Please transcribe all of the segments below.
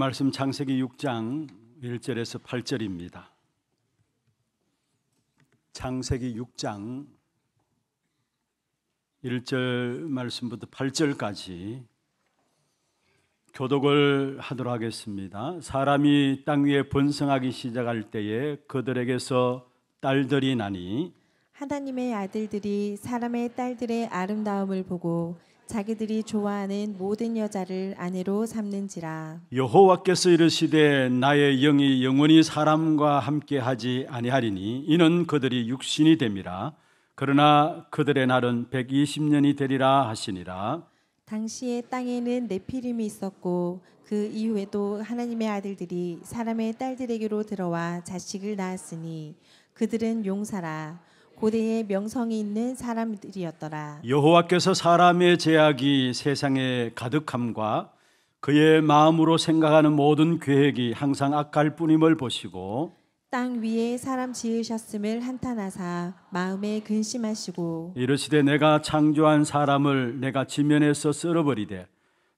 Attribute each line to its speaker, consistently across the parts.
Speaker 1: 말씀 창세기 6장 1절에서 8절입니다. 창세기 6장 1절 말씀부터 8절까지 교독을 하도록 하겠습니다. 사람이 땅 위에 번성하기 시작할 때에 그들에게서 딸들이 나니 하나님의 아들들이 사람의 딸들의 아름다움을 보고 자기들이 좋아하는 모든 여자를 아내로 삼는지라 여호와께서 이르시되 나의 영이 영원히 사람과 함께 하지 아니하리니 이는 그들이 육신이 됨이라 그러나 그들의 날은 120년이 되리라 하시니라 당시에 땅에는 네피림이 있었고 그 이후에도 하나님의 아들들이 사람의 딸들에게로 들어와 자식을 낳았으니 그들은 용사라 고대의 명성이 있는 사람들이었더라. 여호와께서 사람의 제약이 세상에 가득함과 그의 마음으로 생각하는 모든 계획이 항상 악할 뿐임을 보시고 땅 위에 사람 지으셨음을 한탄하사 마음에 근심하시고 이르시되 내가 창조한 사람을 내가 지면에서 쓸어버리되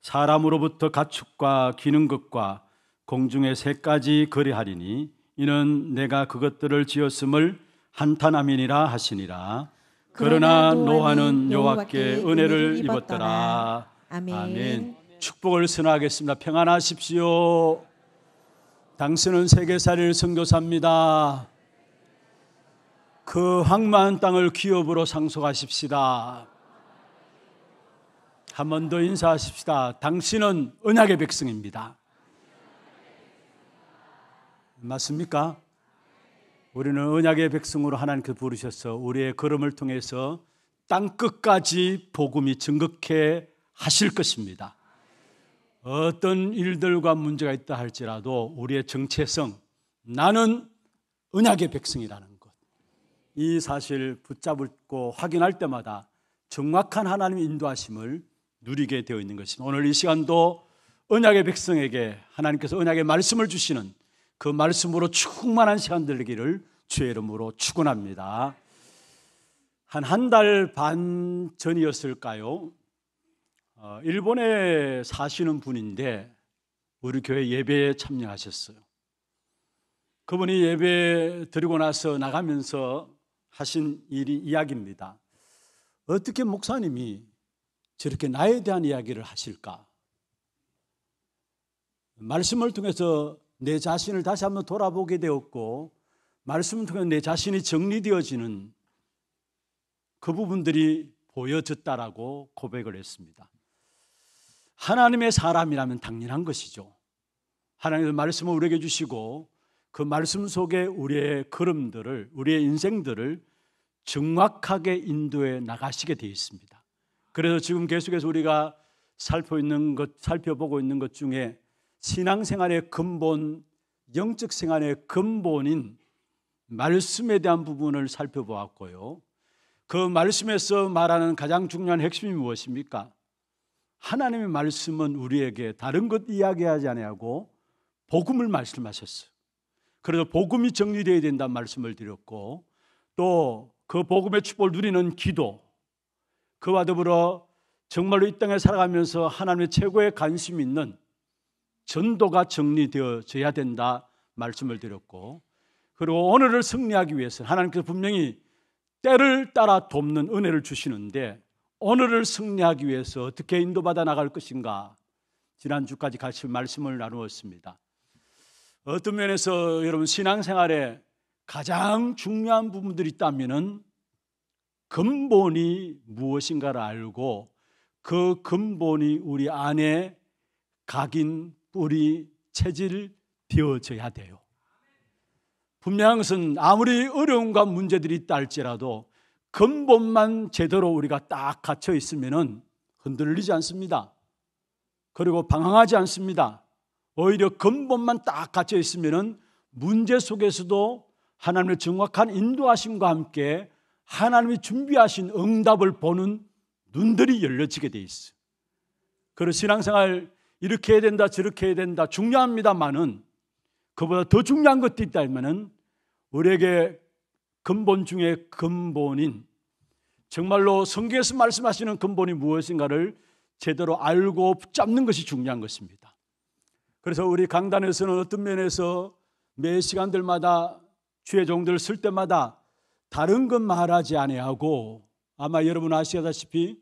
Speaker 1: 사람으로부터 가축과 기는 것과 공중의 새까지 거리하리니 이는 내가 그것들을 지었음을 한탄함이니라 하시니라.
Speaker 2: 그러나
Speaker 1: 노아는 여호와께 은혜를 입었더라.
Speaker 2: 아멘. 아멘.
Speaker 1: 축복을 선언하겠습니다. 평안하십시오. 당신은 세계사를 선교사입니다. 그 황마한 땅을 기업으로 상속하십시다. 한 번 더 인사하십시다. 당신은 은약의 백성입니다. 맞습니까? 우리는 언약의 백성으로 하나님께 부르셔서 우리의 걸음을 통해서 땅 끝까지 복음이 증극해 하실 것입니다. 어떤 일들과 문제가 있다 할지라도 우리의 정체성, 나는 언약의 백성이라는 것. 이 사실 붙잡고 확인할 때마다 정확한 하나님의 인도하심을 누리게 되어 있는 것입니다. 오늘 이 시간도 언약의 백성에게 하나님께서 언약의 말씀을 주시는 그 말씀으로 충만한 시간 들기를 주의 이름으로 축원합니다. 한 한 달 반 전이었을까요? 어, 일본에 사시는 분인데 우리 교회 예배에 참여하셨어요. 그분이 예배 드리고 나서 나가면서 하신 일이 이야기입니다. 어떻게 목사님이 저렇게 나에 대한 이야기를 하실까? 말씀을 통해서 내 자신을 다시 한번 돌아보게 되었고 말씀을 통해 내 자신이 정리되어지는 그 부분들이 보여졌다라고 고백을 했습니다. 하나님의 사람이라면 당연한 것이죠. 하나님의 말씀을 우리에게 주시고 그 말씀 속에 우리의 걸음들을 우리의 인생들을 정확하게 인도해 나가시게 되어 있습니다. 그래서 지금 계속해서 우리가 살펴 있는 것 살펴보고 있는 것 중에 신앙생활의 근본, 영적 생활의 근본인 말씀에 대한 부분을 살펴보았고요. 그 말씀에서 말하는 가장 중요한 핵심이 무엇입니까? 하나님의 말씀은 우리에게 다른 것 이야기하지 아니하고 복음을 말씀하셨어요. 그래서 복음이 정리되어야 된다는 말씀을 드렸고 또 그 복음의 축복을 누리는 기도 그와 더불어 정말로 이 땅에 살아가면서 하나님의 최고의 관심 있는 전도가 정리되어져야 된다 말씀을 드렸고 그리고 오늘을 승리하기 위해서 하나님께서 분명히 때를 따라 돕는 은혜를 주시는데 오늘을 승리하기 위해서 어떻게 인도받아 나갈 것인가 지난주까지 같이 말씀을 나누었습니다. 어떤 면에서 여러분 신앙생활에 가장 중요한 부분들이 있다면은 근본이 무엇인가를 알고 그 근본이 우리 안에 각인 뿌리, 체질 비워져야 돼요. 분명한 것은 아무리 어려움과 문제들이 있지라도 근본만 제대로 우리가 딱 갖춰 있으면 흔들리지 않습니다. 그리고 방황하지 않습니다. 오히려 근본만 딱 갖춰 있으면 문제 속에서도 하나님의 정확한 인도하심과 함께 하나님이 준비하신 응답을 보는 눈들이 열려지게 돼 있어. 그리고 신앙생활 이렇게 해야 된다, 저렇게 해야 된다, 중요합니다만은 그보다 더 중요한 것도 있다면은 우리에게 근본 중에 근본인 정말로 성경에서 말씀하시는 근본이 무엇인가를 제대로 알고 붙잡는 것이 중요한 것입니다. 그래서 우리 강단에서는 어떤 면에서 매 시간들마다 주의 종들 쓸 때마다 다른 것 말하지 아니하고 아마 여러분 아시다시피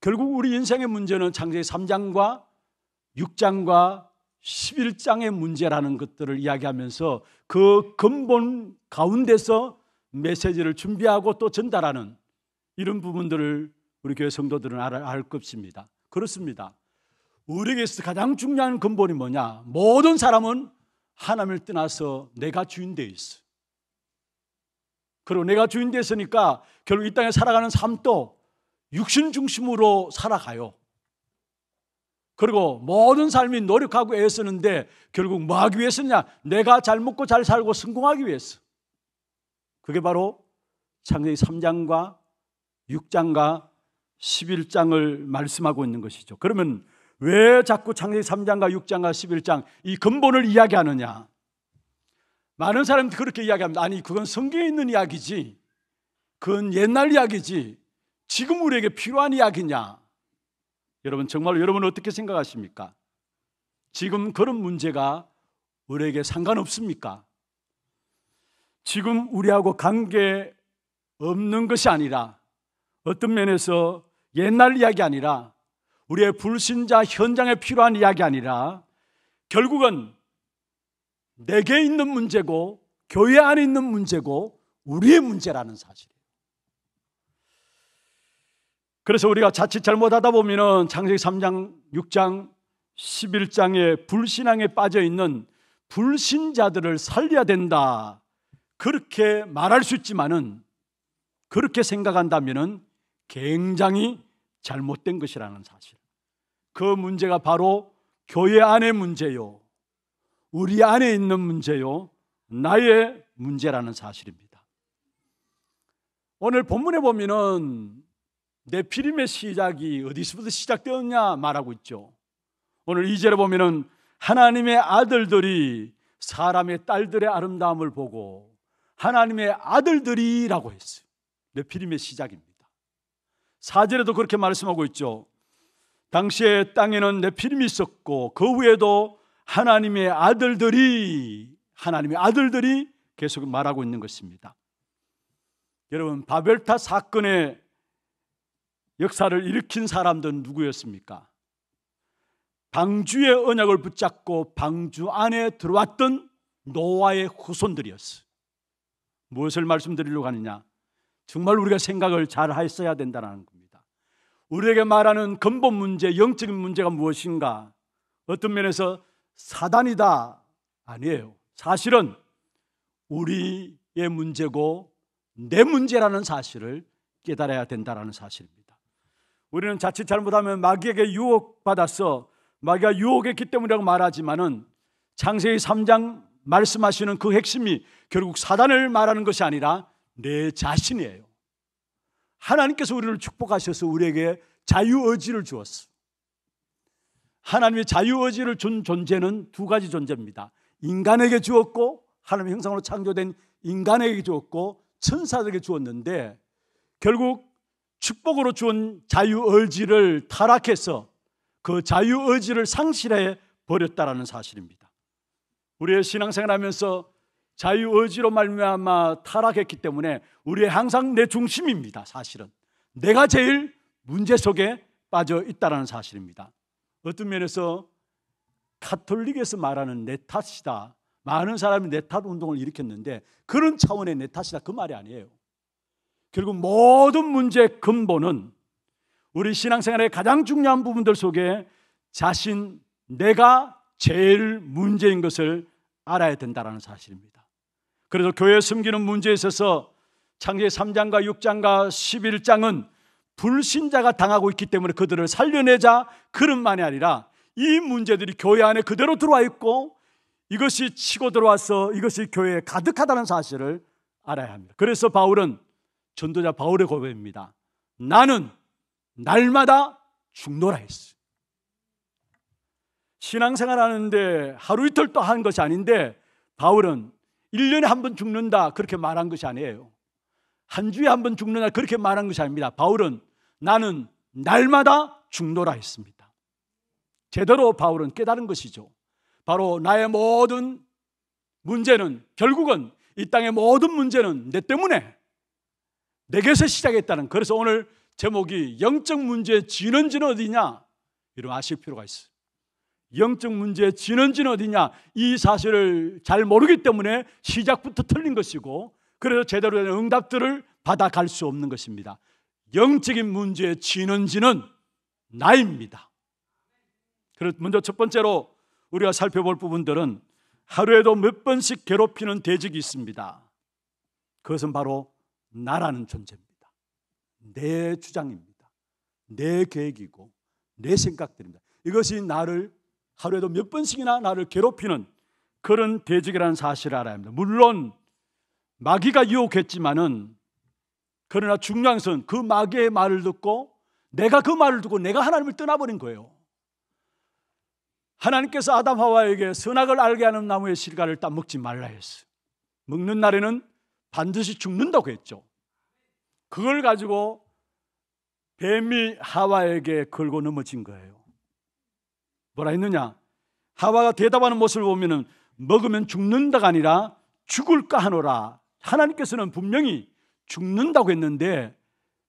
Speaker 1: 결국 우리 인생의 문제는 창세기 3장과 6장과 11장의 문제라는 것들을 이야기하면서 그 근본 가운데서 메시지를 준비하고 또 전달하는 이런 부분들을 우리 교회 성도들은 알, 알 것입니다. 그렇습니다. 우리에게 서 가장 중요한 근본이 뭐냐? 모든 사람은 하나님을 떠나서 내가 주인 되어 있어. 그리고 내가 주인 되 됐으니까 결국 이 땅에 살아가는 삶도 육신 중심으로 살아가요. 그리고 모든 삶이 노력하고 애쓰는데 결국 뭐 하기 위해서냐? 내가 잘 먹고 잘 살고 성공하기 위해서. 그게 바로 창세기 3장과 6장과 11장을 말씀하고 있는 것이죠. 그러면 왜 자꾸 창세기 3장과 6장과 11장 이 근본을 이야기하느냐? 많은 사람들이 그렇게 이야기합니다. 아니, 그건 성경에 있는 이야기지. 그건 옛날 이야기지. 지금 우리에게 필요한 이야기냐? 여러분 정말 여러분 어떻게 생각하십니까? 지금 그런 문제가 우리에게 상관없습니까? 지금 우리하고 관계 없는 것이 아니라 어떤 면에서 옛날 이야기 아니라 우리의 불신자 현장에 필요한 이야기 아니라 결국은 내게 있는 문제고 교회 안에 있는 문제고 우리의 문제라는 사실. 그래서 우리가 자칫 잘못하다 보면은 창세기 3장, 6장, 11장에 불신앙에 빠져 있는 불신자들을 살려야 된다. 그렇게 말할 수 있지만은 그렇게 생각한다면은 굉장히 잘못된 것이라는 사실. 그 문제가 바로 교회 안의 문제요. 우리 안에 있는 문제요. 나의 문제라는 사실입니다. 오늘 본문에 보면은 내피림의 시작이 어디서부터 시작되었냐 말하고 있죠. 오늘 이제를 보면은 하나님의 아들들이 사람의 딸들의 아름다움을 보고 하나님의 아들들이라고 했어요. 내피림의 시작입니다. 사절에도 그렇게 말씀하고 있죠. 당시에 땅에는 내피림이 있었고 그 후에도 하나님의 아들들이 하나님의 아들들이 계속 말하고 있는 것입니다. 여러분 바벨타 사건의 역사를 일으킨 사람들은 누구였습니까? 방주의 언약을 붙잡고 방주 안에 들어왔던 노아의 후손들이었어. 무엇을 말씀드리려고 하느냐? 정말 우리가 생각을 잘 했어야 된다는 겁니다. 우리에게 말하는 근본 문제, 영적인 문제가 무엇인가? 어떤 면에서 사단이다 아니에요. 사실은 우리의 문제고 내 문제라는 사실을 깨달아야 된다는 사실입니다. 우리는 자칫 잘못하면 마귀에게 유혹받았어 마귀가 유혹했기 때문이라고 말하지만은 창세기 3장 말씀하시는 그 핵심이 결국 사단을 말하는 것이 아니라 내 자신이에요. 하나님께서 우리를 축복하셔서 우리에게 자유의지를 주었어. 하나님의 자유의지를 준 존재는 두 가지 존재입니다. 인간에게 주었고 하나님의 형상으로 창조된 인간에게 주었고 천사들에게 주었는데 결국 축복으로 준 자유의지를 타락해서 그 자유의지를 상실해 버렸다라는 사실입니다. 우리의 신앙생활 하면서 자유의지로 말미암아 타락했기 때문에 우리의 항상 내 중심입니다. 사실은 내가 제일 문제 속에 빠져 있다라는 사실입니다. 어떤 면에서 카톨릭에서 말하는 내 탓이다. 많은 사람이 내 탓 운동을 일으켰는데 그런 차원의 내 탓이다 그 말이 아니에요. 결국 모든 문제의 근본은 우리 신앙생활의 가장 중요한 부분들 속에 자신, 내가 제일 문제인 것을 알아야 된다는 사실입니다. 그래서 교회 숨기는 문제에 있어서 창세 3장과 6장과 11장은 불신자가 당하고 있기 때문에 그들을 살려내자 그런만이 아니라 이 문제들이 교회 안에 그대로 들어와 있고 이것이 치고 들어와서 이것이 교회에 가득하다는 사실을 알아야 합니다. 그래서 바울은 전도자 바울의 고백입니다. 나는 날마다 죽노라 했어. 신앙생활 하는데 하루 이틀 또 한 것이 아닌데 바울은 1년에 한 번 죽는다 그렇게 말한 것이 아니에요. 한 주에 한 번 죽는다 그렇게 말한 것이 아닙니다. 바울은 나는 날마다 죽노라 했습니다. 제대로 바울은 깨달은 것이죠. 바로 나의 모든 문제는 결국은 이 땅의 모든 문제는 내 때문에 내게서 시작했다는 그래서 오늘 제목이 영적 문제의 진원지는 어디냐 이런 아실 필요가 있어요. 영적 문제의 진원지는 어디냐 이 사실을 잘 모르기 때문에 시작부터 틀린 것이고 그래서 제대로 된 응답들을 받아갈 수 없는 것입니다. 영적인 문제의 진원지는 나입니다. 그래서 먼저 첫 번째로 우리가 살펴볼 부분들은 하루에도 몇 번씩 괴롭히는 대적이 있습니다. 그것은 바로 나라는 존재입니다. 내 주장입니다. 내 계획이고 내 생각들입니다. 이것이 나를 하루에도 몇 번씩이나 나를 괴롭히는 그런 대적이라는 사실을 알아야 합니다. 물론 마귀가 유혹했지만은 그러나 중요한 것은 그 마귀의 말을 듣고 내가 그 말을 듣고 내가 하나님을 떠나버린 거예요. 하나님께서 아담 하와에게 선악을 알게 하는 나무의 실과를 따 먹지 말라 했어. 먹는 날에는 반드시 죽는다고 했죠. 그걸 가지고 뱀이 하와에게 걸고 넘어진 거예요. 뭐라 했느냐? 하와가 대답하는 모습을 보면 먹으면 죽는다가 아니라 죽을까 하노라. 하나님께서는 분명히 죽는다고 했는데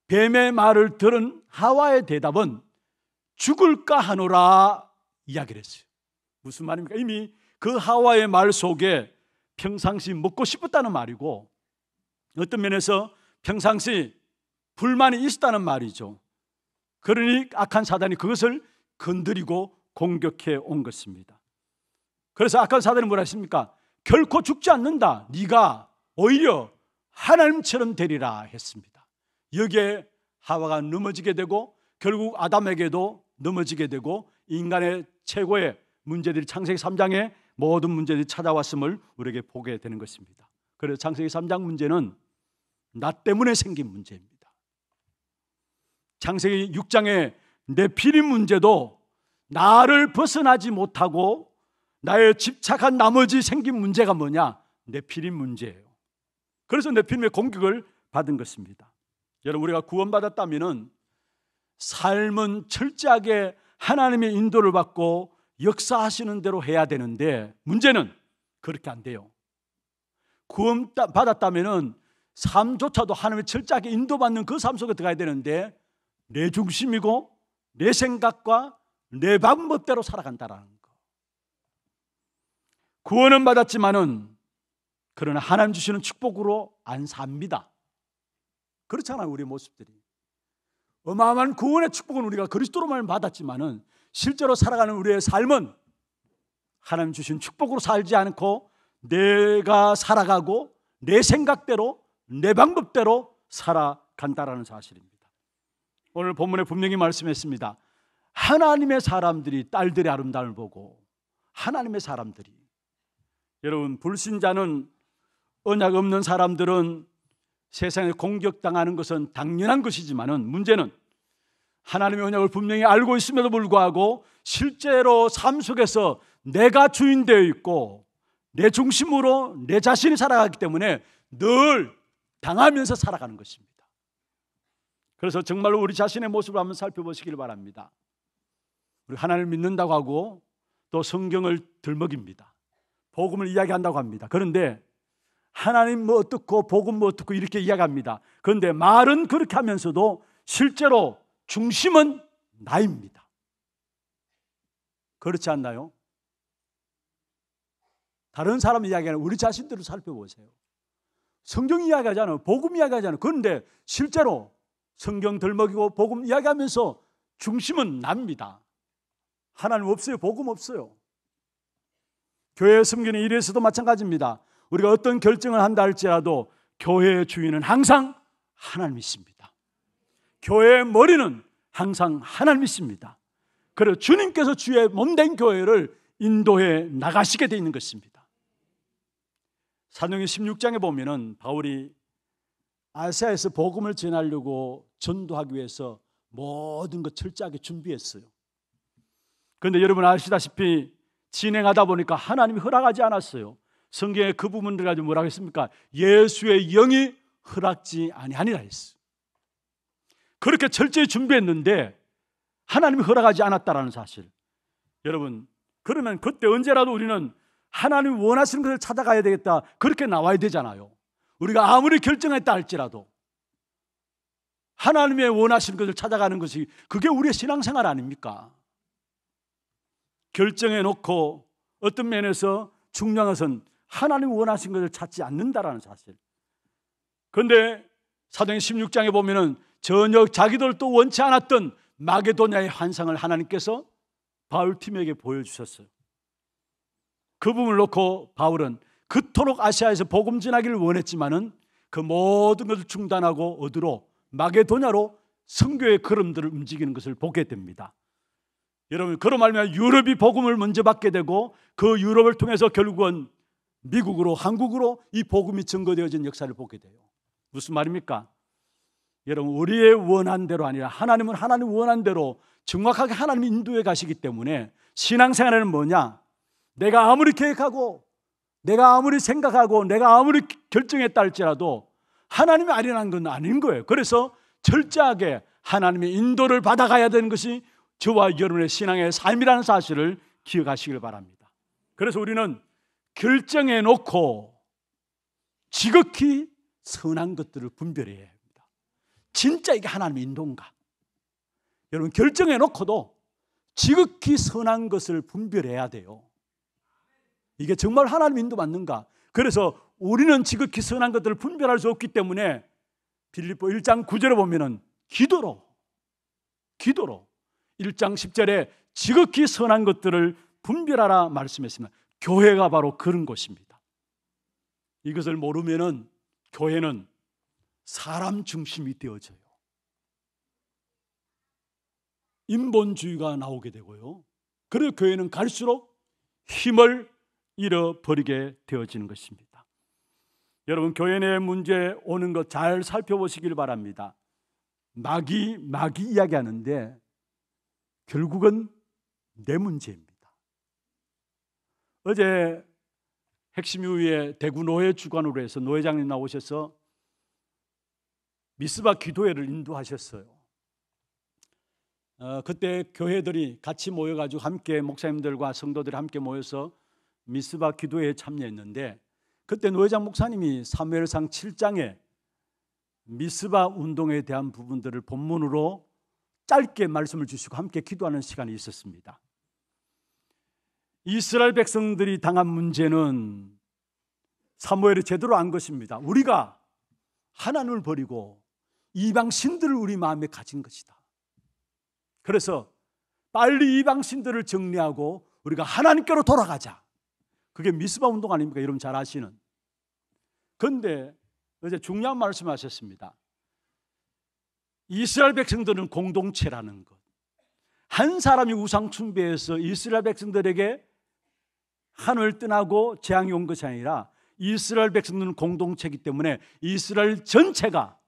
Speaker 1: 뱀의 말을 들은 하와의 대답은 죽을까 하노라 이야기를 했어요. 무슨 말입니까? 이미 그 하와의 말 속에 평상시 먹고 싶었다는 말이고 어떤 면에서 평상시 불만이 있었다는 말이죠. 그러니 악한 사단이 그것을 건드리고 공격해 온 것입니다. 그래서 악한 사단이 뭐라 했습니까? 결코 죽지 않는다. 네가 오히려 하나님처럼 되리라 했습니다. 여기에 하와가 넘어지게 되고 결국 아담에게도 넘어지게 되고 인간의 최고의 문제들이 창세기 3장에 모든 문제들이 찾아왔음을 우리에게 보게 되는 것입니다. 그래서 창세기 3장 문제는 나 때문에 생긴 문제입니다. 창세기 6장의 내 피리 문제도 나를 벗어나지 못하고 나의 집착한 나머지 생긴 문제가 뭐냐? 내피림 문제예요. 그래서 내피림의 공격을 받은 것입니다. 여러분 우리가 구원받았다면 삶은 철저하게 하나님의 인도를 받고 역사하시는 대로 해야 되는데 문제는 그렇게 안 돼요. 구원 받았다면 삶조차도 하나님의 철저하게 인도받는 그 삶 속에 들어가야 되는데 내 중심이고 내 생각과 내 방법대로 살아간다라는 거. 구원은 받았지만은 그러나 하나님 주시는 축복으로 안 삽니다. 그렇잖아요, 우리 모습들이. 어마어마한 구원의 축복은 우리가 그리스도로만 받았지만은 실제로 살아가는 우리의 삶은 하나님 주신 축복으로 살지 않고 내가 살아가고 내 생각대로 내 방법대로 살아간다라는 사실입니다. 오늘 본문에 분명히 말씀했습니다. 하나님의 사람들이 딸들의 아름다움을 보고 하나님의 사람들이 여러분 불신자는 언약 없는 사람들은 세상에 공격당하는 것은 당연한 것이지만은 문제는 하나님의 언약을 분명히 알고 있음에도 불구하고 실제로 삶 속에서 내가 주인 되어 있고 내 중심으로 내 자신이 살아가기 때문에 늘 당하면서 살아가는 것입니다. 그래서 정말로 우리 자신의 모습을 한번 살펴보시길 바랍니다. 우리 하나님을 믿는다고 하고 또 성경을 들먹입니다. 복음을 이야기한다고 합니다. 그런데 하나님 뭐 어떻고 복음 뭐 어떻고 이렇게 이야기합니다. 그런데 말은 그렇게 하면서도 실제로 중심은 나입니다. 그렇지 않나요? 다른 사람 이야기하는 우리 자신들을 살펴보세요. 성경 이야기하잖아요. 복음 이야기하잖아요. 그런데 실제로 성경 덜먹이고 복음 이야기하면서 중심은 납니다. 하나님 없어요. 복음 없어요. 교회에 섬기는 일에서도 마찬가지입니다. 우리가 어떤 결정을 한다 할지라도 교회의 주인은 항상 하나님이십니다. 교회의 머리는 항상 하나님이십니다. 그래서 주님께서 주의 몸된 교회를 인도해 나가시게 되어 있는 것입니다. 사도행 16장에 보면은 바울이 아시아에서 복음을 전하려고 전도하기 위해서 모든 것 철저하게 준비했어요. 그런데 여러분 아시다시피 진행하다 보니까 하나님이 허락하지 않았어요. 성경의 그 부분들 가지고 뭐라고 했습니까? 예수의 영이 허락지 아니하니라 했어요. 그렇게 철저히 준비했는데 하나님이 허락하지 않았다라는 사실. 여러분, 그러면 그때 언제라도 우리는 하나님 원하시는 것을 찾아가야 되겠다. 그렇게 나와야 되잖아요. 우리가 아무리 결정했다 할지라도 하나님의 원하시는 것을 찾아가는 것이 그게 우리의 신앙생활 아닙니까? 결정해 놓고 어떤 면에서 중요한 것은 하나님 원하신 것을 찾지 않는다라는 사실. 그런데 사도행 16장에 보면은 전혀 자기들도 원치 않았던 마게도냐의 환상을 하나님께서 바울 팀에게 보여주셨어요. 그 부분을 놓고 바울은 그토록 아시아에서 복음 전하기를 원했지만은 그 모든 것을 중단하고 어디로 마게도냐로 성교의 걸음들을 움직이는 것을 보게 됩니다. 여러분 그런 말면 유럽이 복음을 먼저 받게 되고 그 유럽을 통해서 결국은 미국으로 한국으로 이 복음이 증거되어진 역사를 보게 돼요. 무슨 말입니까? 여러분 우리의 원한 대로 아니라 하나님은 하나님 원한 대로 정확하게 하나님 인도에 가시기 때문에 신앙생활은 뭐냐? 내가 아무리 계획하고 내가 아무리 생각하고 내가 아무리 결정했다 할지라도 하나님이 아련한건 아닌 거예요. 그래서 철저하게 하나님의 인도를 받아가야 되는 것이 저와 여러분의 신앙의 삶이라는 사실을 기억하시길 바랍니다. 그래서 우리는 결정해 놓고 지극히 선한 것들을 분별해야 합니다. 진짜 이게 하나님의 인도인가? 여러분 결정해 놓고도 지극히 선한 것을 분별해야 돼요. 이게 정말 하나님 인도 맞는가? 그래서 우리는 지극히 선한 것들을 분별할 수 없기 때문에 빌립보 1장 9절에 보면은 기도로 기도로 1장 10절에 지극히 선한 것들을 분별하라 말씀했습니다. 교회가 바로 그런 곳입니다. 이것을 모르면은 교회는 사람 중심이 되어져요. 인본주의가 나오게 되고요. 그래서 교회는 갈수록 힘을 잃어버리게 되어지는 것입니다. 여러분 교회 내 문제 오는 것 잘 살펴보시길 바랍니다. 막이 막이 이야기하는데 결국은 내 문제입니다. 어제 핵심유의 대구 노회 주관으로 해서 노회장님 나오셔서 미스바 기도회를 인도하셨어요. 어, 그때 교회들이 같이 모여가지고 함께 목사님들과 성도들이 함께 모여서 미스바 기도에 참여했는데 그때 노회장 목사님이 사무엘상 7장에 미스바 운동에 대한 부분들을 본문으로 짧게 말씀을 주시고 함께 기도하는 시간이 있었습니다. 이스라엘 백성들이 당한 문제는 사무엘이 제대로 안 것입니다. 우리가 하나님을 버리고 이방 신들을 우리 마음에 가진 것이다. 그래서 빨리 이방 신들을 정리하고 우리가 하나님께로 돌아가자. 그게 미스바 운동 아닙니까? 여러분 잘 아시는. 근데 어제 중요한 말씀하셨습니다. 이스라엘 백성들은 공동체라는 것. 한 사람이 우상 숭배해서 이스라엘 백성들에게 하늘 떠나고 재앙이 온 것이 아니라 이스라엘 백성들은 공동체이기 때문에 이스라엘 전체가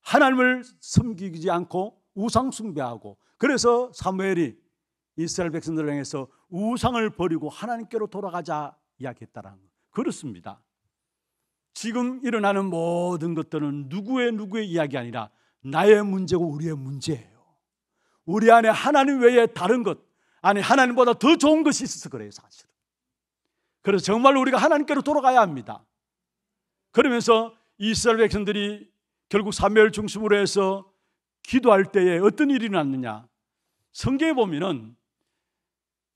Speaker 1: 하나님을 섬기지 않고 우상 숭배하고 그래서 사무엘이 이스라엘 백성들을 향해서 우상을 버리고 하나님께로 돌아가자 이야기했다라는 거. 그렇습니다. 지금 일어나는 모든 것들은 누구의 누구의 이야기 아니라 나의 문제고 우리의 문제예요. 우리 안에 하나님 외에 다른 것, 아니 하나님보다 더 좋은 것이 있어서 그래요, 사실은. 그래서 정말 우리가 하나님께로 돌아가야 합니다. 그러면서 이스라엘 백성들이 결국 사멸 중심으로 해서 기도할 때에 어떤 일이 났느냐? 성경에 보면은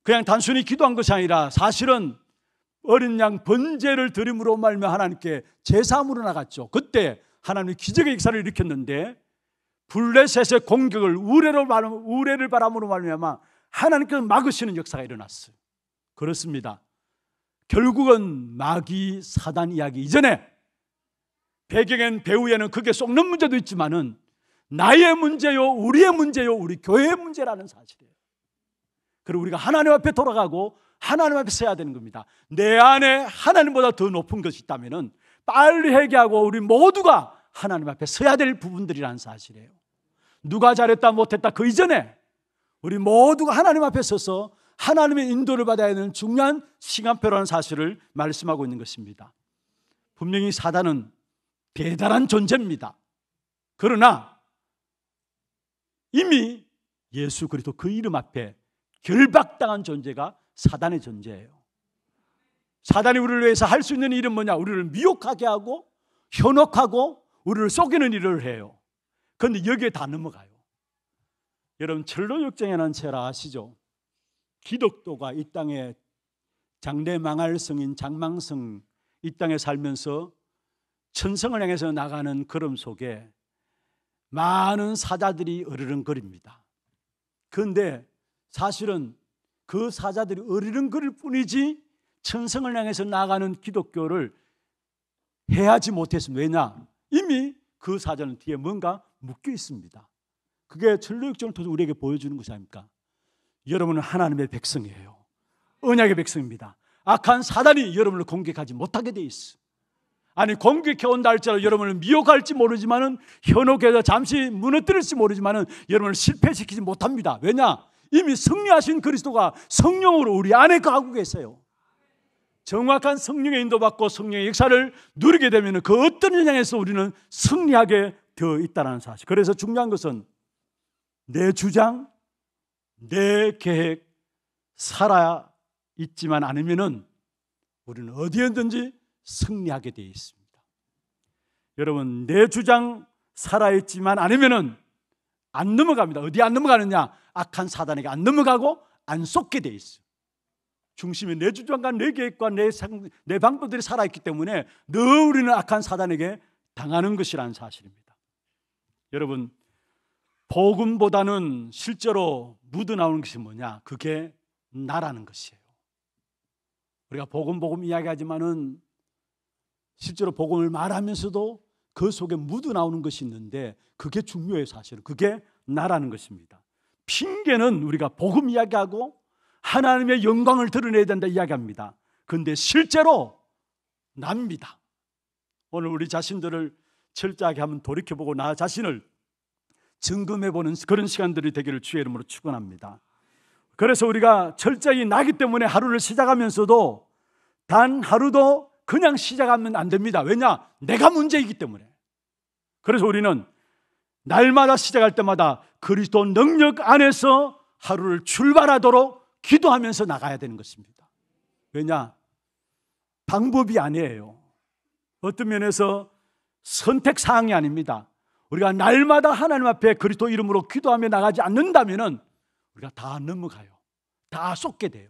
Speaker 1: 그냥 단순히 기도한 것이 아니라 사실은 어린 양 번제를 드림으로 말며 하나님께 제사물로 나갔죠. 그때 하나님이 기적의 역사를 일으켰는데 블레셋의 공격을 우레로 바람, 우레를 바람으로 말미하나님께 막으시는 역사가 일어났어요. 그렇습니다. 결국은 마귀 사단 이야기 이전에 배경엔 배후에는 그게 속는 문제도 있지만은 나의 문제요, 우리의 문제요, 우리 교회의 문제라는 사실이에요. 그리고 우리가 하나님 앞에 돌아가고 하나님 앞에 서야 되는 겁니다. 내 안에 하나님보다 더 높은 것이 있다면 빨리 회개하고 우리 모두가 하나님 앞에 서야 될 부분들이라는 사실이에요. 누가 잘했다 못했다 그 이전에 우리 모두가 하나님 앞에 서서 하나님의 인도를 받아야 하는 중요한 시간표라는 사실을 말씀하고 있는 것입니다. 분명히 사단은 대단한 존재입니다. 그러나 이미 예수 그리스도 그 이름 앞에 결박당한 존재가 사단의 존재예요. 사단이 우리를 위해서 할 수 있는 일은 뭐냐? 우리를 미혹하게 하고 현혹하고 우리를 속이는 일을 해요. 그런데 여기에 다 넘어가요. 여러분 철로역정이라는 책 아시죠? 기독도가 이 땅에 장래 망할 성인 장망성 이 땅에 살면서 천성을 향해서 나가는 걸음 속에 많은 사자들이 어르렁거립니다. 그런데 사실은 그 사자들이 어리른 그릴 뿐이지 천성을 향해서 나가는 기독교를 해하지 못했습니다. 왜냐? 이미 그 사자는 뒤에 뭔가 묶여 있습니다. 그게 천로역정을 통해서 우리에게 보여주는 것이 아닙니까? 여러분은 하나님의 백성이에요. 언약의 백성입니다. 악한 사단이 여러분을 공격하지 못하게 돼 있어. 아니 공격해 온다 할지라도 여러분을 미혹할지 모르지만은 현혹해서 잠시 무너뜨릴지 모르지만은 여러분을 실패시키지 못합니다. 왜냐? 이미 승리하신 그리스도가 성령으로 우리 안에 가고 계세요. 정확한 성령의 인도받고 성령의 역사를 누리게 되면 그 어떤 영향에서 우리는 승리하게 되어 있다는 사실. 그래서 중요한 것은 내 주장, 내 계획 살아 있지만 않으면 우리는 어디든지 승리하게 되어 있습니다. 여러분 내 주장 살아 있지만 않으면안 넘어갑니다. 어디 안 넘어가느냐? 악한 사단에게 안 넘어가고 안 쏟게 돼 있어. 중심에 내 주장과 내 계획과 내, 상, 내 방법들이 살아있기 때문에 늘 우리는 악한 사단에게 당하는 것이라는 사실입니다. 여러분, 복음보다는 실제로 묻어나오는 것이 뭐냐? 그게 나라는 것이에요. 우리가 복음 복음 이야기하지만은 실제로 복음을 말하면서도 그 속에 묻어나오는 것이 있는데 그게 중요해 사실은 그게 나라는 것입니다. 핑계는 우리가 복음 이야기하고 하나님의 영광을 드러내야 된다 이야기합니다. 근데 실제로 납니다. 오늘 우리 자신들을 철저하게 한번 돌이켜보고 나 자신을 증검해보는 그런 시간들이 되기를 주의 이름으로 축원합니다. 그래서 우리가 철저히 나기 때문에 하루를 시작하면서도 단 하루도 그냥 시작하면 안 됩니다. 왜냐? 내가 문제이기 때문에. 그래서 우리는 날마다 시작할 때마다 그리스도 능력 안에서 하루를 출발하도록 기도하면서 나가야 되는 것입니다. 왜냐? 방법이 아니에요. 어떤 면에서 선택 사항이 아닙니다. 우리가 날마다 하나님 앞에 그리스도 이름으로 기도하며 나가지 않는다면은 우리가 다 넘어가요. 다 쏟게 돼요.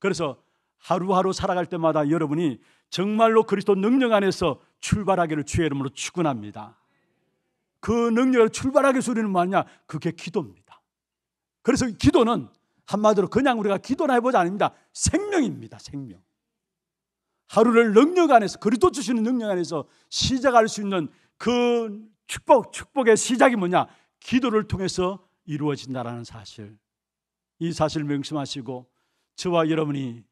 Speaker 1: 그래서 하루하루 살아갈 때마다 여러분이 정말로 그리스도 능력 안에서 출발하기를 주의 이름으로 축원합니다. 그 능력을 출발하게 소리는 뭐냐? 그게 기도입니다. 그래서 기도는 한마디로 그냥 우리가 기도나 해보자 아닙니다. 생명입니다. 생명. 하루를 능력 안에서 그리도 주시는 능력 안에서 시작할 수 있는 그 축복 축복의 시작이 뭐냐? 기도를 통해서 이루어진다라는 사실. 이 사실을 명심하시고 저와 여러분이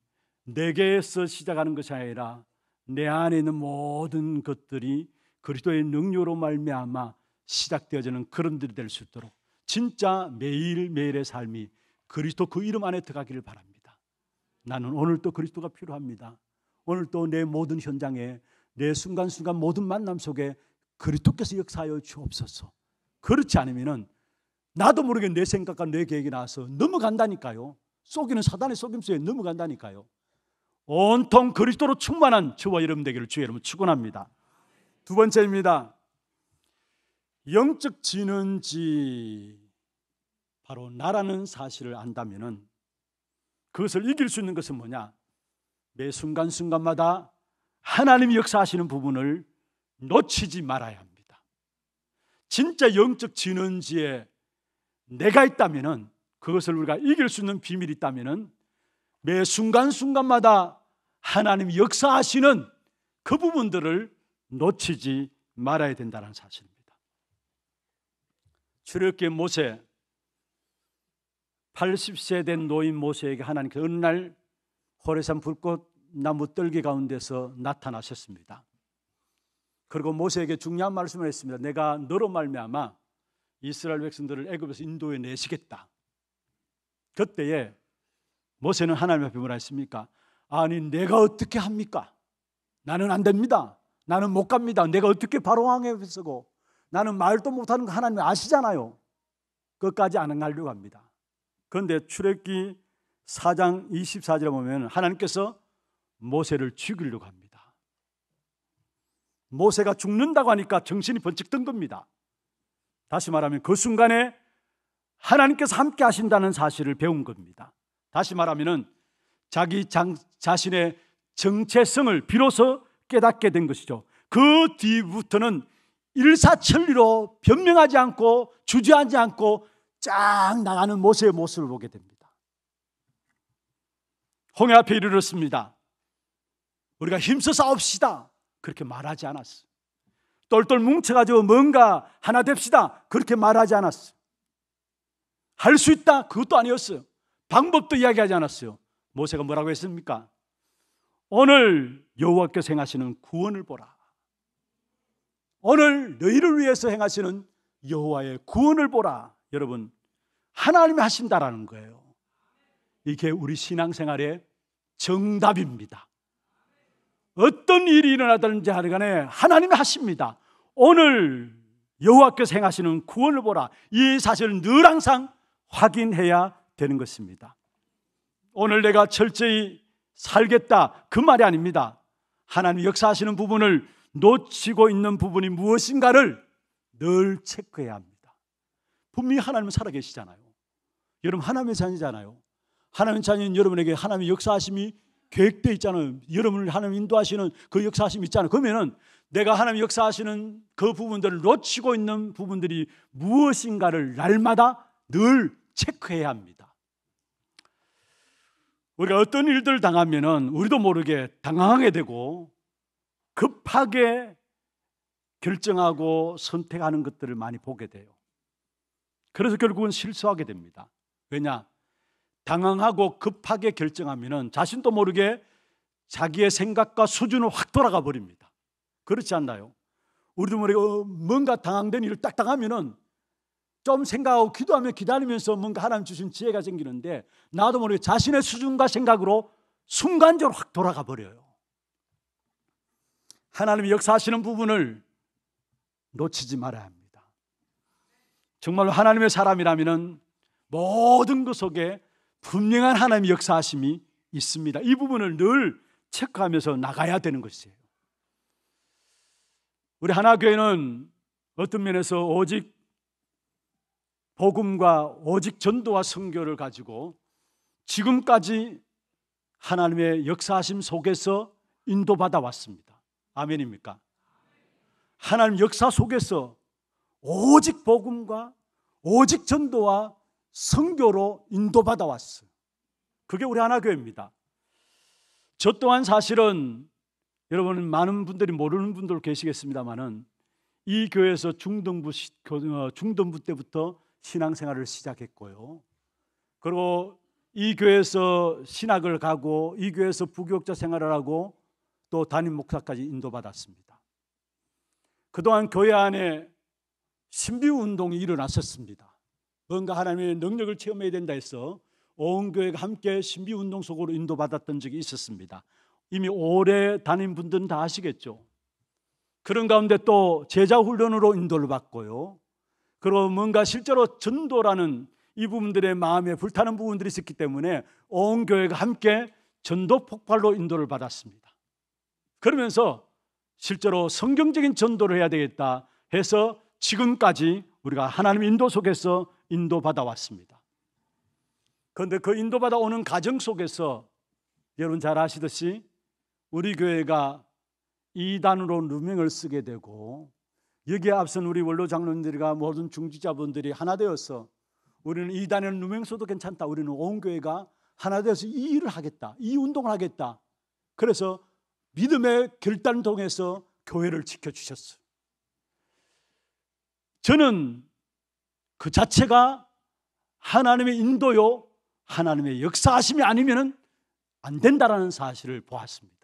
Speaker 1: 내게서 시작하는 것이 아니라 내 안에 있는 모든 것들이 그리스도의 능력으로 말미암아 시작되어지는 그런들이 될 수 있도록 진짜 매일매일의 삶이 그리스도 그 이름 안에 들어가기를 바랍니다. 나는 오늘도 그리스도가 필요합니다. 오늘도 내 모든 현장에 내 순간순간 모든 만남 속에 그리스도께서 역사하여 주옵소서. 그렇지 않으면 나도 모르게 내 생각과 내 계획이 나와서 넘어간다니까요. 속이는 사단의 속임수에 넘어간다니까요. 온통 그리스도로 충만한 주와 이름 되기를 주의 이름으 축원합니다. 두 번째입니다. 영적 지는지 바로 나라는 사실을 안다면 그것을 이길 수 있는 것은 뭐냐? 매 순간순간마다 하나님이 역사하시는 부분을 놓치지 말아야 합니다. 진짜 영적 지는지에 내가 있다면 그것을 우리가 이길 수 있는 비밀이 있다면매 순간순간마다 하나님 이 역사하시는 그 부분들을 놓치지 말아야 된다는 사실. 입니다 주애굽기 모세 80세 된 노인 모세에게 하나님께서 어느 날 호레산 불꽃 나무 떨기 가운데서 나타나셨습니다. 그리고 모세에게 중요한 말씀을 했습니다. 내가 너로 말미암아 이스라엘 백성들을 애굽에서 인도해 내시겠다. 그때에 모세는 하나님 앞에 뭐라 했습니까? 아니 내가 어떻게 합니까? 나는 안 됩니다. 나는 못 갑니다. 내가 어떻게 바로 왕에 서고 나는 말도 못하는 거 하나님 아시잖아요. 그것까지 안 하려고 합니다. 그런데 출애기 4장 24절에 보면 하나님께서 모세를 죽이려고 합니다. 모세가 죽는다고 하니까 정신이 번쩍 든 겁니다. 다시 말하면 그 순간에 하나님께서 함께 하신다는 사실을 배운 겁니다. 다시 말하면 자기 장, 자신의 정체성을 비로소 깨닫게 된 것이죠. 그 뒤부터는 일사천리로 변명하지 않고 주저하지 않고 쫙 나가는 모세의 모습을 보게 됩니다. 홍해 앞에 이르렀습니다. 우리가 힘써 싸웁시다. 그렇게 말하지 않았어. 똘똘 뭉쳐가지고 뭔가 하나 됩시다. 그렇게 말하지 않았어. 할 수 있다. 그것도 아니었어 방법도 이야기하지 않았어요. 모세가 뭐라고 했습니까? 오늘 여호와께서 행하시는 구원을 보라. 오늘 너희를 위해서 행하시는 여호와의 구원을 보라. 여러분, 하나님이 하신다라는 거예요. 이게 우리 신앙생활의 정답입니다. 어떤 일이 일어나든지 하여 간에 하나님이 하십니다. 오늘 여호와께서 행하시는 구원을 보라. 이사실을늘 항상 확인해야 되는 것입니다. 오늘 내가 철저히 살겠다. 그 말이 아닙니다. 하나님 역사하시는 부분을 놓치고 있는 부분이 무엇인가를 늘 체크해야 합니다. 분명히 하나님은 살아계시잖아요. 여러분 하나님의 자녀잖아요. 하나님의 자녀는 여러분에게 하나님의 역사하심이 계획돼 있잖아요. 여러분을 하나님 인도하시는 그 역사하심이 있잖아요. 그러면은 내가 하나님 역사하시는 그 부분들을 놓치고 있는 부분들이 무엇인가를 날마다 늘 체크해야 합니다. 우리가 어떤 일들 당하면은 우리도 모르게 당황하게 되고 급하게 결정하고 선택하는 것들을 많이 보게 돼요. 그래서 결국은 실수하게 됩니다. 왜냐? 당황하고 급하게 결정하면 자신도 모르게 자기의 생각과 수준을 확 돌아가 버립니다. 그렇지 않나요? 우리도 모르게 어, 뭔가 당황된 일을 딱딱하면은좀 생각하고 기도하며 기다리면서 뭔가 하나님 주신 지혜가 생기는데 나도 모르게 자신의 수준과 생각으로 순간적으로 확 돌아가 버려요. 하나님이 역사하시는 부분을 놓치지 말아야 합니다. 정말로 하나님의 사람이라면 모든 것 속에 분명한 하나님의 역사하심이 있습니다. 이 부분을 늘 체크하면서 나가야 되는 것이에요. 우리 하나교회는 어떤 면에서 오직 복음과 오직 전도와 선교를 가지고 지금까지 하나님의 역사하심 속에서 인도받아 왔습니다. 아멘입니까? 하나님 역사 속에서 오직 복음과 오직 전도와 성교로 인도받아 왔어. 그게 우리 하나교회입니다. 저 또한 사실은 여러분 많은 분들이 모르는 분들 계시겠습니다만은 이 교회에서 중등부 어, 중등부 때부터 신앙생활을 시작했고요. 그리고 이 교회에서 신학을 가고 이 교회에서 부교역자 생활을 하고 또 담임 목사까지 인도받았습니다. 그동안 교회 안에 신비 운동이 일어났었습니다. 뭔가 하나님의 능력을 체험해야 된다 해서 온 교회가 함께 신비 운동 속으로 인도받았던 적이 있었습니다. 이미 오래 다닌 분들은 다 아시겠죠. 그런 가운데 또 제자 훈련으로 인도를 받고요. 그리고 뭔가 실제로 전도라는 이 부분들의 마음에 불타는 부분들이 있었기 때문에 온 교회가 함께 전도 폭발로 인도를 받았습니다. 그러면서 실제로 성경적인 전도를 해야 되겠다 해서 지금까지 우리가 하나님 인도 속에서 인도받아 왔습니다. 그런데 그 인도받아 오는 과정 속에서 여러분 잘 아시듯이 우리 교회가 이단으로 누명을 쓰게 되고 여기에 앞선 우리 원로 장로님들과 모든 중지자분들이 하나 되어서 우리는 이단을 누명 써도 괜찮다. 우리는 온 교회가 하나 되어서 이 일을 하겠다. 이 운동을 하겠다. 그래서 믿음의 결단을 통해서 교회를 지켜주셨어요. 저는 그 자체가 하나님의 인도요, 하나님의 역사하심이 아니면 안 된다라는 사실을 보았습니다.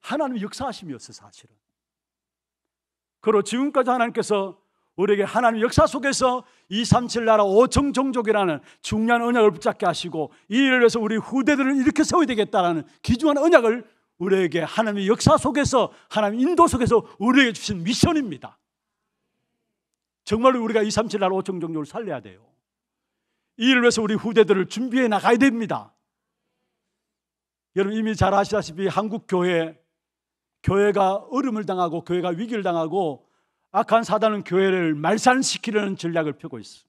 Speaker 1: 하나님의 역사하심이었어요, 사실은. 그리고 지금까지 하나님께서 우리에게 하나님 역사 속에서 237 나라 5청 종족이라는 중요한 언약을 붙잡게 하시고 이 일을 위해서 우리 후대들을 일으켜 세워야 되겠다라는 기중한 언약을 우리에게 하나님의 역사 속에서 하나님 인도 속에서 우리에게 주신 미션입니다. 정말로 우리가 237나 5천 종족을 살려야 돼요. 이일 위해서 우리 후대들을 준비해 나가야 됩니다. 여러분 이미 잘 아시다시피 한국 교회 교회가 어려을 당하고 교회가 위기를 당하고 악한 사단은 교회를 말살시키려는 전략을 펴고 있어.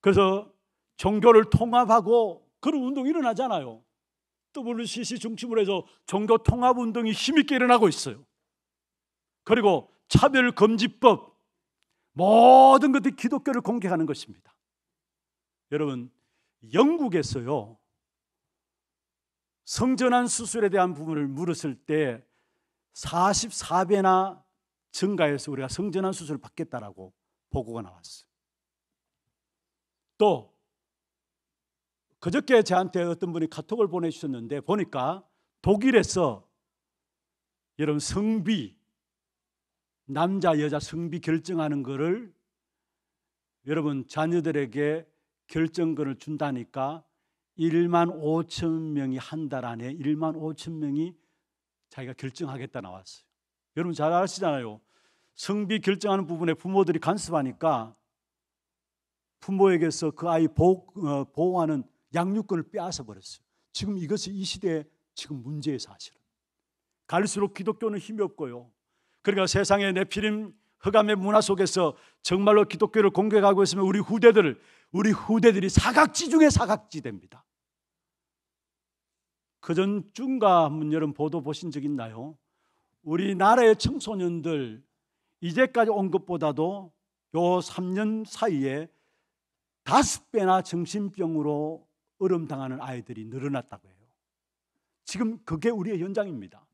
Speaker 1: 그래서 종교를 통합하고 그런 운동이 일어나잖아요. WCC 중심으로 해서 종교 통합 운동이 힘있게 일어나고 있어요. 그리고 차별금지법 모든 것들이 기독교를 공격하는 것입니다. 여러분 영국에서요 성전환 수술에 대한 부분을 물었을 때 44배나 증가해서 우리가 성전환 수술을 받겠다라고 보고가 나왔어요. 또 그저께 저한테 어떤 분이 카톡을 보내주셨는데 보니까 독일에서 여러분 성비 남자 여자 성비 결정하는 거를 여러분 자녀들에게 결정권을 준다니까 1만 5천 명이 한 달 안에 1만 5천 명이 자기가 결정하겠다 나왔어요. 여러분 잘 아시잖아요. 성비 결정하는 부분에 부모들이 간섭하니까 부모에게서 그 아이 보호, 어, 보호하는 양육권을 빼앗아 버렸어요. 지금 이것이 이 시대의 지금 문제의 사실은. 갈수록 기독교는 힘이 없고요. 그러니까 세상에 내피림 흑암의 문화 속에서 정말로 기독교를 공격하고 있으면 우리 후대들, 우리 후대들이 사각지 중에 사각지됩니다. 그전 중가 한번 여름 보도 보신 적 있나요? 우리나라의 청소년들 이제까지 온 것보다도 요 3년 사이에 다섯 배나 정신병으로 얼음 당하는 아이들이 늘어났다고 해요. 지금 그게 우리의 현장입니다.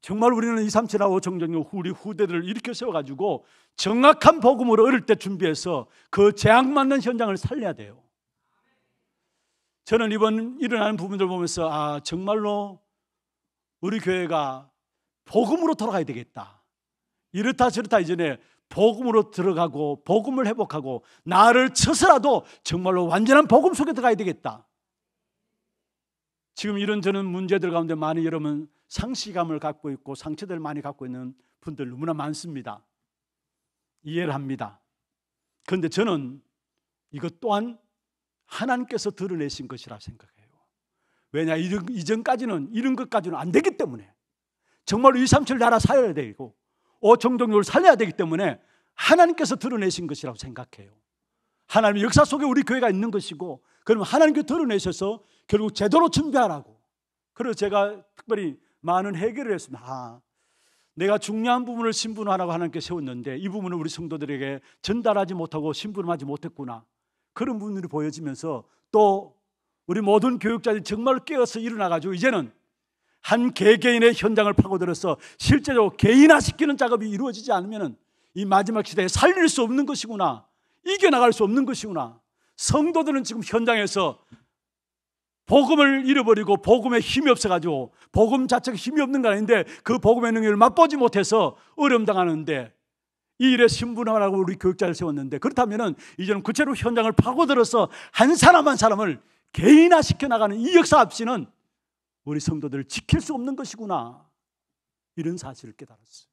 Speaker 1: 정말 우리는 2, 3, 7, 9 정정력 우리 후대들을 일으켜 세워가지고 정확한 복음으로 어릴 때 준비해서 그 재앙맞는 현장을 살려야 돼요. 저는 이번 일어나는 부분들 보면서 아, 정말로 우리 교회가 복음으로 돌아가야 되겠다. 이렇다 저렇다 이전에 복음으로 들어가고 복음을 회복하고 나를 쳐서라도 정말로 완전한 복음 속에 들어가야 되겠다. 지금 이런 저는 문제들 가운데 많은 여러분 상실감을 갖고 있고 상처들 많이 갖고 있는 분들 너무나 많습니다. 이해를 합니다. 그런데 저는 이것 또한 하나님께서 드러내신 것이라 생각해요. 왜냐 이전, 까지는 이런 것까지는 안 되기 때문에 정말로 2, 3, 7 나라 살아야 되고 어, 정종률를 살려야 되기 때문에 하나님께서 드러내신 것이라고 생각해요. 하나님 역사 속에 우리 교회가 있는 것이고, 그러면 하나님께 드러내셔서 결국 제대로 준비하라고. 그래서 제가 특별히 많은 해결을 했습니다. 아, 내가 중요한 부분을 신분하라고 하나님께 세웠는데 이 부분을 우리 성도들에게 전달하지 못하고 신분하지 못했구나. 그런 부분들이 보여지면서 또 우리 모든 교육자들이 정말 깨어서 일어나가지고 이제는 한 개개인의 현장을 파고들어서 실제로 개인화시키는 작업이 이루어지지 않으면 이 마지막 시대에 살릴 수 없는 것이구나. 이겨나갈 수 없는 것이구나. 성도들은 지금 현장에서 복음을 잃어버리고 복음에 힘이 없어가지고 복음 자체가 힘이 없는 건 아닌데 그 복음의 능력을 맛보지 못해서 어려움당하는데 이 일에 신분화라고 우리 교육자를 세웠는데 그렇다면 이제는 구체로 현장을 파고들어서 한 사람 한 사람을 개인화시켜 나가는 이 역사 앞이는 우리 성도들을 지킬 수 없는 것이구나. 이런 사실을 깨달았어요.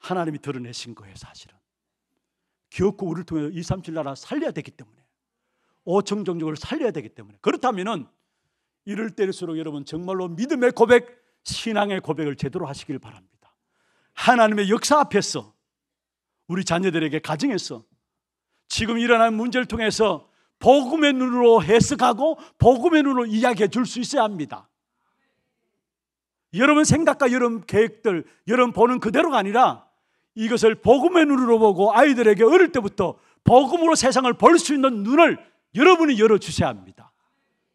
Speaker 1: 하나님이 드러내신 거예요, 사실은. 기어코 우리를 통해 2, 3, 7 나라 살려야 되기 때문에. 오청정적을 살려야 되기 때문에. 그렇다면 이럴 때일수록 여러분 정말로 믿음의 고백, 신앙의 고백을 제대로 하시길 바랍니다. 하나님의 역사 앞에서 우리 자녀들에게 가정에서 지금 일어난 문제를 통해서 복음의 눈으로 해석하고 복음의 눈으로 이야기해 줄 수 있어야 합니다. 여러분 생각과 여러분 계획들, 여러분 보는 그대로가 아니라 이것을 복음의 눈으로 보고 아이들에게 어릴 때부터 복음으로 세상을 볼 수 있는 눈을 여러분이 열어주셔야 합니다.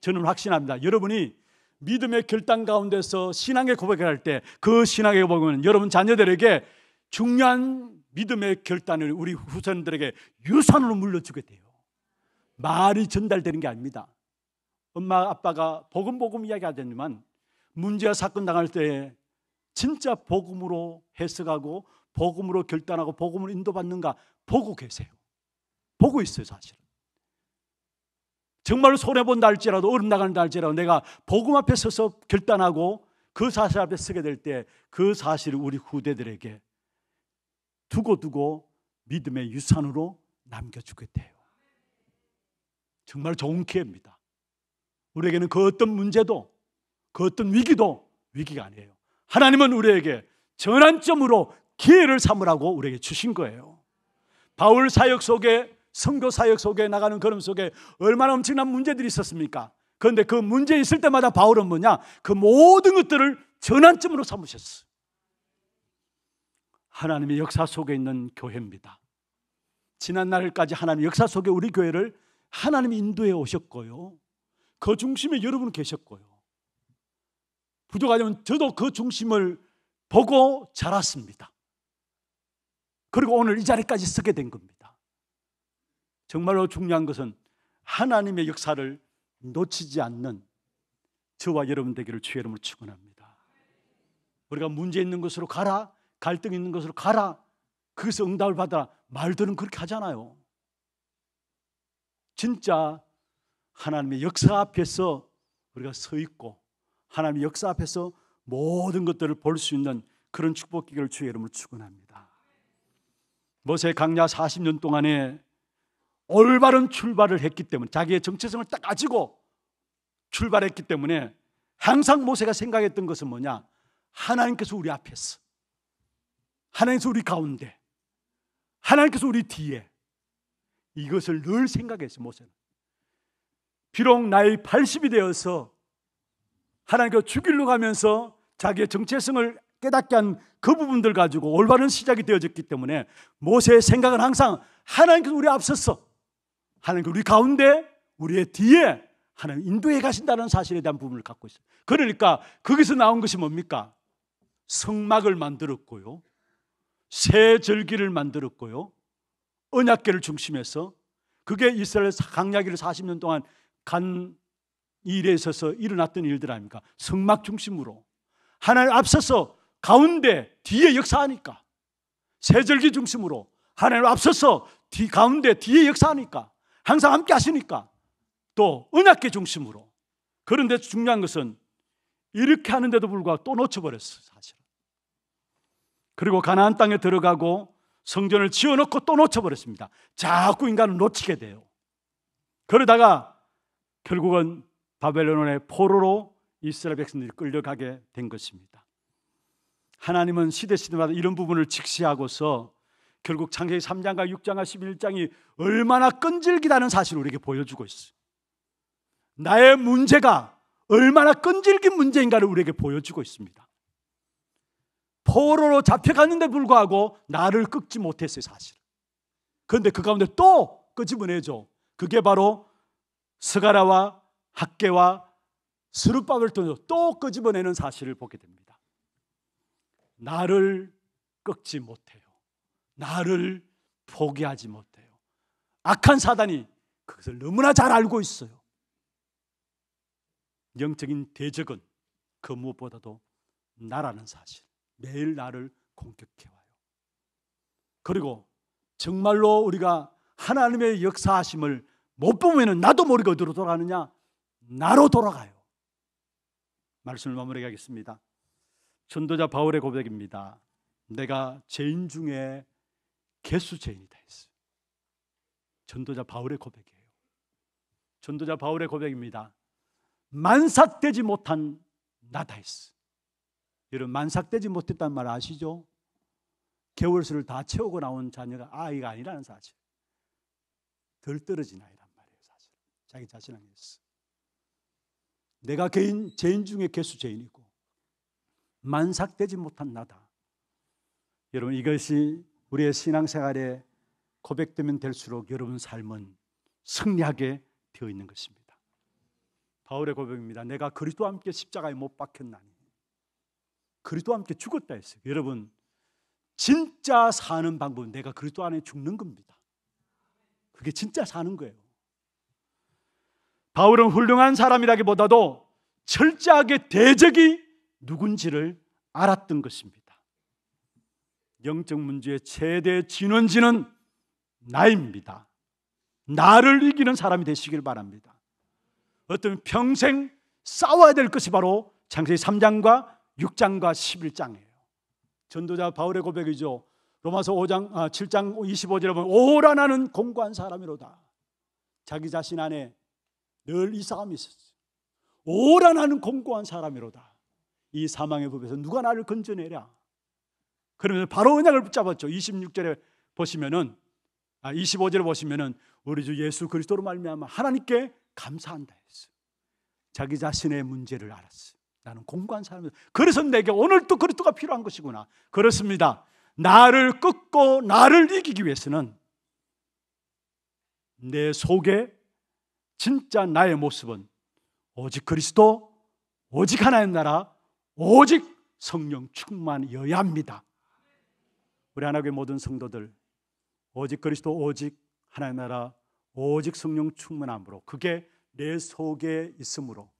Speaker 1: 저는 확신합니다. 여러분이 믿음의 결단 가운데서 신앙의 고백을 할 때 그 신앙의 고백은 여러분 자녀들에게 중요한 믿음의 결단을 우리 후손들에게 유산으로 물려주게 돼요. 말이 전달되는 게 아닙니다. 엄마 아빠가 복음복음 이야기하지만 문제와 사건 당할 때에 진짜 복음으로 해석하고 복음으로 결단하고 복음을 인도받는가 보고 계세요. 보고 있어요, 사실은. 정말로 손해본다 지라도 얼음 나간다 할지라도 내가 복음 앞에 서서 결단하고 그 사실 앞에 서게 될 때 그 사실을 우리 후대들에게 두고두고 믿음의 유산으로 남겨주게 돼요. 정말 좋은 기회입니다. 우리에게는 그 어떤 문제도 그 어떤 위기도 위기가 아니에요. 하나님은 우리에게 전환점으로 기회를 삼으라고 우리에게 주신 거예요. 바울 사역 속에 선교 사역 속에 나가는 걸음 속에 얼마나 엄청난 문제들이 있었습니까? 그런데 그 문제 있을 때마다 바울은 뭐냐? 그 모든 것들을 전환점으로 삼으셨어. 하나님의 역사 속에 있는 교회입니다. 지난 날까지 하나님 역사 속에 우리 교회를 하나님 인도에 오셨고요. 그 중심에 여러분 계셨고요. 부족하지만 저도 그 중심을 보고 자랐습니다. 그리고 오늘 이 자리까지 서게 된 겁니다. 정말로 중요한 것은 하나님의 역사를 놓치지 않는 저와 여러분 되기를 주의 이름으로 축원합니다. 우리가 문제 있는 것으로 가라, 갈등 있는 것으로 가라, 그것서 응답을 받아 말들은 그렇게 하잖아요. 진짜 하나님의 역사 앞에서 우리가 서 있고 하나님의 역사 앞에서 모든 것들을 볼 수 있는 그런 축복 기를 주의 이름을 축원합니다. 모세 강야 40년 동안에 올바른 출발을 했기 때문에 자기의 정체성을 딱 가지고 출발했기 때문에 항상 모세가 생각했던 것은 뭐냐? 하나님께서 우리 앞에서 하나님께서 우리 가운데 하나님께서 우리 뒤에 이것을 늘 생각했어 요 모세는. 비록 나이 80이 되어서 하나님께 죽일로 가면서 자기의 정체성을 깨닫게 한 그 부분들 가지고 올바른 시작이 되어졌기 때문에 모세의 생각은 항상 하나님께서 우리 앞섰어. 하나님께 우리 가운데, 우리의 뒤에 하나님 인도해 가신다는 사실에 대한 부분을 갖고 있어요. 그러니까 거기서 나온 것이 뭡니까? 성막을 만들었고요. 새 절기를 만들었고요. 언약계를 중심해서 그게 이스라엘 강야기를 40년 동안 간 일에 있어서 일어났던 일들 아닙니까? 성막 중심으로 하나님 앞서서 가운데 뒤에 역사하니까 세절기 중심으로 하나님 앞서서 뒤 가운데 뒤에 역사하니까 항상 함께 하시니까 또 언약계 중심으로 그런데 중요한 것은 이렇게 하는데도 불구하고 또 놓쳐버렸어 사실. 그리고 가나안 땅에 들어가고 성전을 지어놓고 또 놓쳐버렸습니다. 자꾸 인간은 놓치게 돼요. 그러다가 결국은 바벨론의 포로로 이스라엘 백성들이 끌려가게 된 것입니다. 하나님은 시대 시대마다 이런 부분을 직시하고서 결국 창세기 3장과 6장과 11장이 얼마나 끈질기다는 사실을 우리에게 보여주고 있어요. 나의 문제가 얼마나 끈질긴 문제인가를 우리에게 보여주고 있습니다. 포로로 잡혀갔는데 불구하고 나를 끄지 못했어요, 사실. 그런데 그 가운데 또 끄집어내죠. 그 그게 바로 스가라와 학계와 스룹박을 통해서 또 끄집어내는 그 사실을 보게 됩니다. 나를 꺾지 못해요. 나를 포기하지 못해요. 악한 사단이 그것을 너무나 잘 알고 있어요. 영적인 대적은 그 무엇보다도 나라는 사실. 매일 나를 공격해 와요. 그리고 정말로 우리가 하나님의 역사하심을 못보면 나도 모르게 어디로 돌아가느냐? 나로 돌아가요. 말씀을 마무리하겠습니다. 전도자 바울의 고백입니다. 내가 죄인 중에 개수 죄인이다 했어요. 전도자 바울의 고백이에요. 전도자 바울의 고백입니다. 만삭되지 못한 나다 했어. 요 여러분 만삭되지 못했단 말 아시죠? 개월수를 다 채우고 나온 자녀가 아이가 아니라는 사실. 덜 떨어진 아이란 말이에요, 사실. 자기 자신에 있어. 내가 개인 죄인 중에 개수 죄인이고 만삭되지 못한 나다. 여러분 이것이 우리의 신앙생활에 고백되면 될수록 여러분 삶은 승리하게 되어 있는 것입니다. 바울의 고백입니다. 내가 그리스도와 함께 십자가에 못 박혔나니 그리스도와 함께 죽었다 했어요. 여러분 진짜 사는 방법은 내가 그리스도 안에 죽는 겁니다. 그게 진짜 사는 거예요. 바울은 훌륭한 사람이라기보다도 철저하게 대적이 누군지를 알았던 것입니다. 영적 문제의 최대 진원지는 나입니다. 나를 이기는 사람이 되시길 바랍니다. 어떤 평생 싸워야 될 것이 바로 창세기 3장과 6장과 11장이에요. 전도자 바울의 고백이죠. 로마서 5장 7장 아, 25절에 보면 오라 나는 공고한 사람이로다. 자기 자신 안에 늘 이 싸움이 있었어. 오라 나는 공고한 사람이로다. 이 사망의 법에서 누가 나를 건져내랴. 그러면서 바로 언약을 붙잡았죠. 26절에 보시면은 아 25절에 보시면은 우리 주 예수 그리스도로 말미암아 하나님께 감사한다 했어 자기 자신의 문제를 알았어 나는 공부한 사람이 그래서 내게 오늘도 그리스도가 필요한 것이구나. 그렇습니다. 나를 끊고 나를 이기기 위해서는 내 속에 진짜 나의 모습은 오직 그리스도, 오직 하나의 나라, 오직 성령 충만이어야 합니다. 우리 하나교의 모든 성도들 오직 그리스도, 오직 하나의 나라, 오직 성령 충만함으로 그게 내 속에 있으므로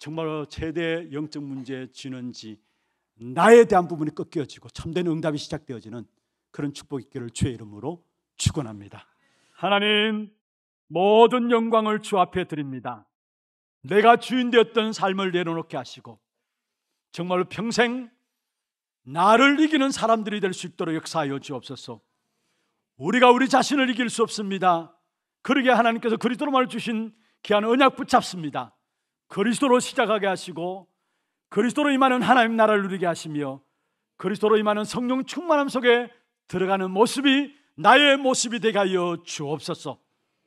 Speaker 1: 정말로 최대 영적 문제 에진는지 나에 대한 부분이 꺾여지고 참된 응답이 시작되어지는 그런 축복 있기를 주의 이름으로 축원합니다. 하나님 모든 영광을 주 앞에 드립니다. 내가 주인 되었던 삶을 내려놓게 하시고 정말로 평생 나를 이기는 사람들이 될 수 있도록 역사하여 주옵소서. 우리가 우리 자신을 이길 수 없습니다. 그러게 하나님께서 그리스도로 말 주신 귀한 언약 붙잡습니다. 그리스도로 시작하게 하시고 그리스도로 임하는 하나님 나라를 누리게 하시며 그리스도로 임하는 성령 충만함 속에 들어가는 모습이 나의 모습이 되게 하여 주옵소서.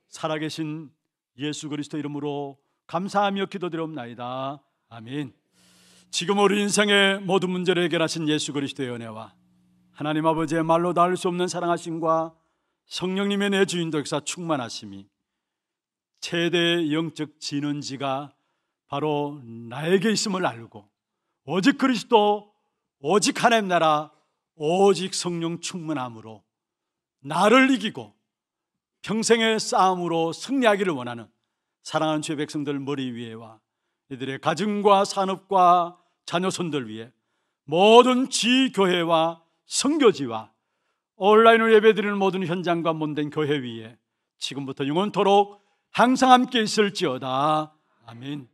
Speaker 1: 살아계신 예수 그리스도 이름으로 감사하며 기도드려옵나이다. 아멘. 지금 우리 인생의 모든 문제를 해결하신 예수 그리스도의 은혜와 하나님 아버지의 말로 닿을 수 없는 사랑하심과 성령님의 내 주인 덕사 충만하심이 최대 영적 진원지가 바로 나에게 있음을 알고 오직 그리스도, 오직 하나님 나라, 오직 성령 충만함으로 나를 이기고 평생의 싸움으로 승리하기를 원하는 사랑하는 주의 백성들 머리 위에와 이들의 가정과 산업과 자녀손들 위해 모든 지교회와 성교지와 온라인으로 예배드리는 모든 현장과 몸된 교회 위에 지금부터 영원토록 항상 함께 있을지어다. 아멘.